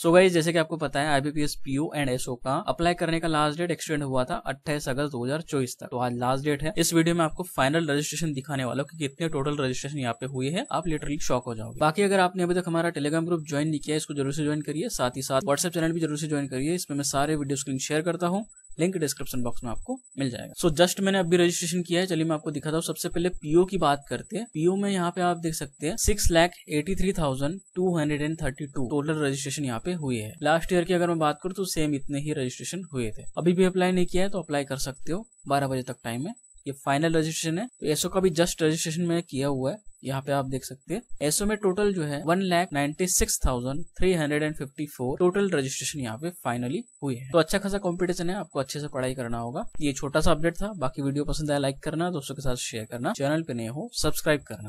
सो so guys जैसे कि आपको पता है आईबीपीएस पीओ एंड एसओ का अप्लाई करने का लास्ट डेट एक्सटेंड हुआ था 28 अगस्त 2024 तक तो आज लास्ट डेट है इस वीडियो में आपको फाइनल रजिस्ट्रेशन दिखाने वाला हूँ कि कितने टोटल रजिस्ट्रेशन यहाँ पे हुए है आप लिटरली शॉक हो जाओगे बाकी अगर आपने अभी तक हमारा टेलीग्राम ग्रुप ज्वाइन नहीं किया इसको जरूर से ज्वाइन करिए साथ ही साथ व्हाट्सएप चैनल भी जरूर से ज्वाइन करिए इसमें मैं सारे वीडियो स्क्रीन शेयर करता हूँ लिंक डिस्क्रिप्शन बॉक्स में आपको मिल जाएगा सो so, जस्ट मैंने अभी रजिस्ट्रेशन किया है चलिए मैं आपको दिखाता हूँ सबसे पहले पीओ की बात करते हैं पीओ में यहाँ पे आप देख सकते हैं six lakh eighty three thousand two hundred and thirty two total registration यहाँ पे हुई है लास्ट ईयर की अगर मैं बात करूँ तो सेम इतने ही रजिस्ट्रेशन हुए थे अभी भी अप्लाई नहीं किया है तो अप्लाई कर सकते हो बारह बजे तक टाइम है ये फाइनल रजिस्ट्रेशन है तो एसओ का भी जस्ट रजिस्ट्रेशन में किया हुआ है यहाँ पे आप देख सकते हैं एसओ में टोटल जो है one lakh ninety six thousand three hundred and fifty four total registration यहाँ पे फाइनली हुई है तो अच्छा खासा कॉम्पिटिशन है आपको अच्छे से पढ़ाई करना होगा ये छोटा सा अपडेट था बाकी वीडियो पसंद आया लाइक करना दोस्तों के साथ शेयर करना चैनल पे नए हो सब्सक्राइब करना